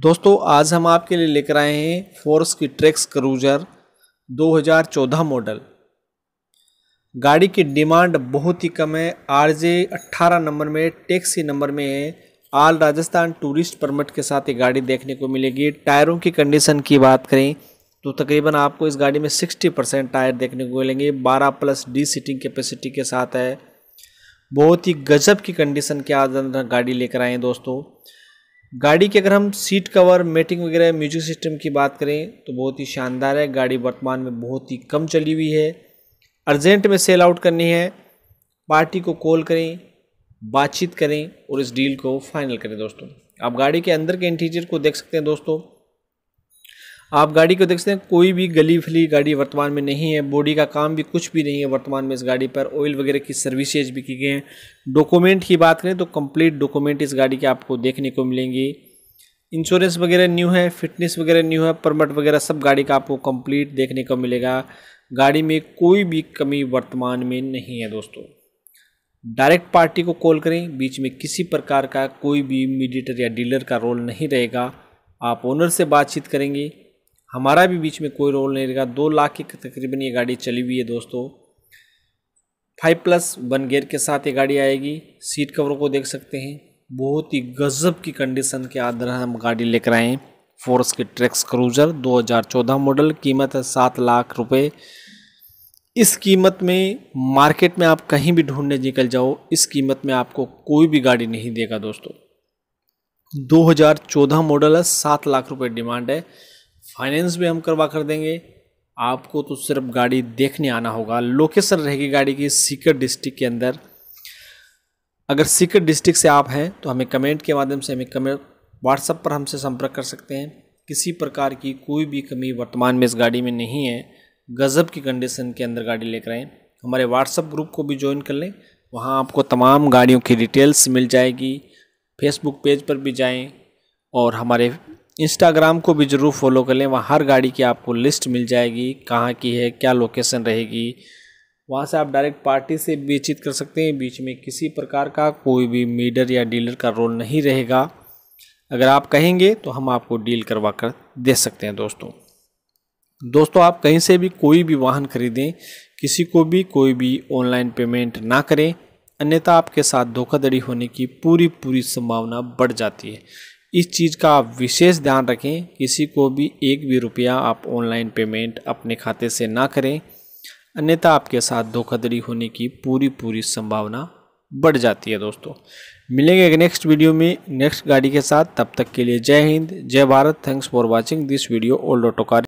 दोस्तों आज हम आपके लिए लेकर आए हैं फोर्स की ट्रैक्स क्रूजर 2014 मॉडल गाड़ी की डिमांड बहुत ही कम है आर जे अट्ठारह नंबर में टैक्सी नंबर में है आल राजस्थान टूरिस्ट परमिट के साथ ये गाड़ी देखने को मिलेगी टायरों की कंडीशन की बात करें तो तकरीबन आपको इस गाड़ी में 60 परसेंट टायर देखने को मिलेंगे 12 प्लस डी सीटिंग कैपेसिटी के साथ है बहुत ही गजब की कंडीशन के आज गाड़ी लेकर आए हैं दोस्तों गाड़ी की अगर हम सीट कवर मेटिंग वगैरह म्यूजिक सिस्टम की बात करें तो बहुत ही शानदार है गाड़ी वर्तमान में बहुत ही कम चली हुई है अर्जेंट में सेल आउट करनी है पार्टी को कॉल करें बातचीत करें और इस डील को फाइनल करें दोस्तों आप गाड़ी के अंदर के इंटीरियर को देख सकते हैं दोस्तों आप गाड़ी को देख सकते हैं कोई भी गली फली गाड़ी वर्तमान में नहीं है बॉडी का काम भी कुछ भी नहीं है वर्तमान में इस गाड़ी पर ऑयल वगैरह की सर्विसेज भी की गई हैं डॉक्यूमेंट की बात करें तो कंप्लीट डॉक्यूमेंट इस गाड़ी के आपको देखने को मिलेंगी इंश्योरेंस वगैरह न्यू है फिटनेस वगैरह न्यू है परमट वगैरह सब गाड़ी का आपको कम्प्लीट देखने को मिलेगा गाड़ी में कोई भी कमी वर्तमान में नहीं है दोस्तों डायरेक्ट पार्टी को कॉल करें बीच में किसी प्रकार का कोई भी मीडिएटर या डीलर का रोल नहीं रहेगा आप ओनर से बातचीत करेंगे हमारा भी बीच में कोई रोल नहीं रहेगा दो लाख की तकरीबन ये गाड़ी चली हुई है दोस्तों फाइव प्लस वन गेयर के साथ ये गाड़ी आएगी सीट कवरों को देख सकते हैं बहुत ही गजब की कंडीशन के आधार हम गाड़ी लेकर आए हैं फोर्स के ट्रैक्स क्रूजर 2014 मॉडल कीमत है सात लाख रुपए इस कीमत में मार्केट में आप कहीं भी ढूंढने निकल जाओ इस कीमत में आपको कोई भी गाड़ी नहीं देगा दोस्तों 2014 मॉडल है सात लाख रुपए डिमांड है फाइनेंस भी हम करवा कर देंगे आपको तो सिर्फ गाड़ी देखने आना होगा लोकेशन रहेगी गाड़ी की सीकर डिस्ट्रिक्ट के अंदर अगर सीकर डिस्ट्रिक्ट से आप हैं तो हमें कमेंट के माध्यम से हमें कमेंट व्हाट्सएप पर हमसे संपर्क कर सकते हैं किसी प्रकार की कोई भी कमी वर्तमान में इस गाड़ी में नहीं है गज़ब की कंडीशन के अंदर गाड़ी लेकर आएँ हमारे व्हाट्सएप ग्रुप को भी ज्वाइन कर लें वहाँ आपको तमाम गाड़ियों की डिटेल्स मिल जाएगी फेसबुक पेज पर भी जाएँ और हमारे इंस्टाग्राम को भी ज़रूर फॉलो कर लें वहाँ हर गाड़ी की आपको लिस्ट मिल जाएगी कहाँ की है क्या लोकेशन रहेगी वहाँ से आप डायरेक्ट पार्टी से बेचित कर सकते हैं बीच में किसी प्रकार का कोई भी मीडर या डीलर का रोल नहीं रहेगा अगर आप कहेंगे तो हम आपको डील करवा कर दे सकते हैं दोस्तों दोस्तों आप कहीं से भी कोई भी वाहन खरीदें किसी को भी कोई भी ऑनलाइन पेमेंट ना करें अन्यथा आपके साथ धोखाधड़ी होने की पूरी पूरी संभावना बढ़ जाती है इस चीज़ का आप विशेष ध्यान रखें किसी को भी एक भी रुपया आप ऑनलाइन पेमेंट अपने खाते से ना करें अन्यथा आपके साथ धोखाधड़ी होने की पूरी पूरी संभावना बढ़ जाती है दोस्तों मिलेंगे नेक्स्ट वीडियो में नेक्स्ट गाड़ी के साथ तब तक के लिए जय हिंद जय Bharat thanks for watching this video old Autocar